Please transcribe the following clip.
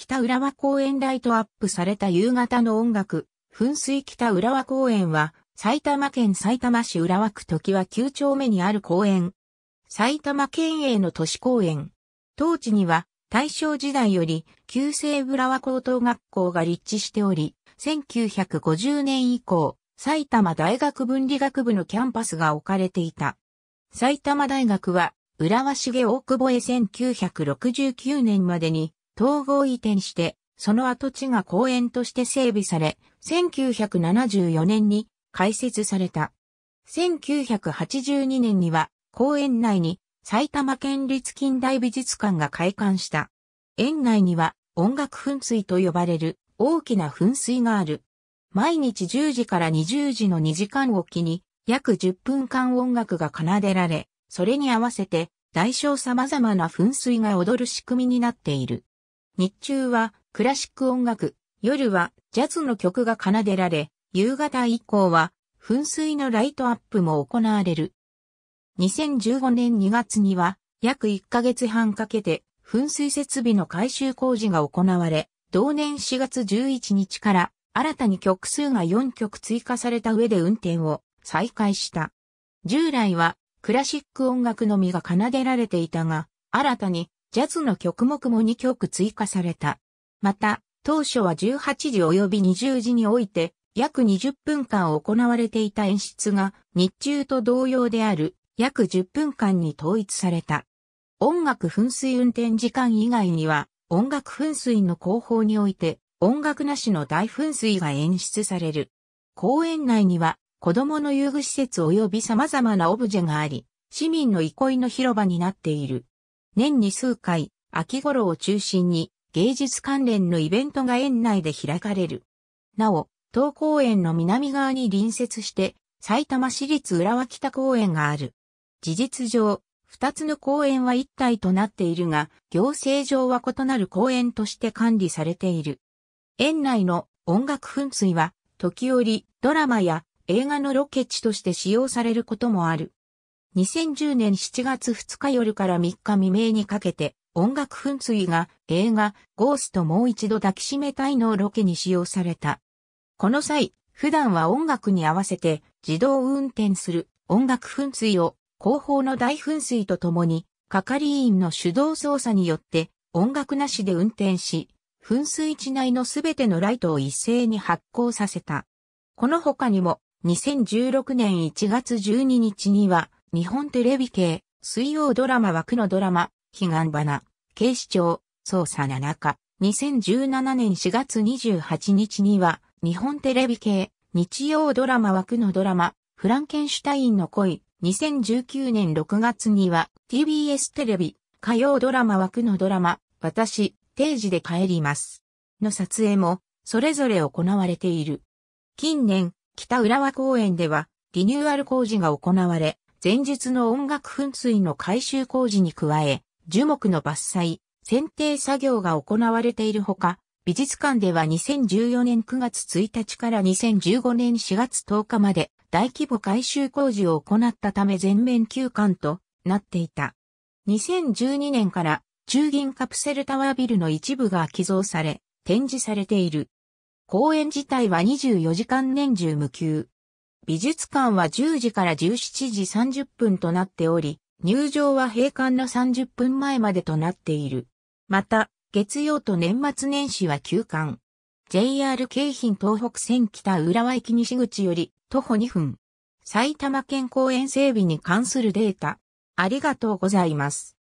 北浦和公園ライトアップされた夕方の音楽、噴水北浦和公園は、埼玉県埼玉市浦和区時は9丁目にある公園。埼玉県営の都市公園。当地には、大正時代より、旧西浦和高等学校が立地しており、1950年以降、埼玉大学文理学部のキャンパスが置かれていた。埼玉大学は、浦和重大久保へ1969年までに統合移転して、その跡地が公園として整備され、1974年に開設された。1982年には公園内に埼玉県立近代美術館が開館した。園内には音楽噴水と呼ばれる大きな噴水がある。毎日10時から20時の2時間を機に約10分間音楽が奏でられ、それに合わせて大小様々な噴水が踊る仕組みになっている。日中はクラシック音楽、夜はジャズの曲が奏でられ、夕方以降は噴水のライトアップも行われる。2015年2月には約1ヶ月半かけて噴水設備の改修工事が行われ、同年4月11日から新たに曲数が4曲追加された上で運転を再開した。従来はクラシック音楽のみが奏でられていたが、新たにジャズの曲目も2曲追加された。また、当初は18時及び20時において、約20分間行われていた演出が、日中と同様である、約10分間に統一された。音楽噴水運転時間以外には、音楽噴水の後方において、音楽なしの大噴水が演出される。公園内には、子供の遊具施設及び様々なオブジェがあり、市民の憩いの広場になっている。年に数回、秋頃を中心に芸術関連のイベントが園内で開かれる。なお、東公園の南側に隣接して、埼玉市立浦和北公園がある。事実上、二つの公園は一体となっているが、行政上は異なる公園として管理されている。園内の音楽噴水は、時折ドラマや映画のロケ地として使用されることもある。2010年7月2日夜から3日未明にかけて、音楽噴水が映画ゴーストもう一度抱きしめたいのロケに使用された。この際、普段は音楽に合わせて自動運転する音楽噴水を後方の大噴水とともに係員の手動操作によって音楽なしで運転し、噴水地内のすべてのライトを一斉に発光させた。この他にも2016年1月12日には日本テレビ系、水曜ドラマ枠のドラマ、悲願花、警視庁、捜査7日、2017年4月28日には、日本テレビ系、日曜ドラマ枠のドラマ、フランケンシュタインの恋、2019年6月には、TBS テレビ、火曜ドラマ枠のドラマ、私、定時で帰ります。の撮影も、それぞれ行われている。近年、北浦和公園では、リニューアル工事が行われ、前述の音楽噴水の改修工事に加え、樹木の伐採、剪定作業が行われているほか、美術館では2014年9月1日から2015年4月10日まで大規模改修工事を行ったため全面休館となっていた。2012年から中銀カプセルタワービルの一部が寄贈され、展示されている。公園自体は24時間年中無休。美術館は10時から17時30分となっており、入場は閉館の30分前までとなっている。また、月曜と年末年始は休館。JR 京浜東北線北浦和駅西口より徒歩2分。埼玉県公園整備に関するデータ。ありがとうございます。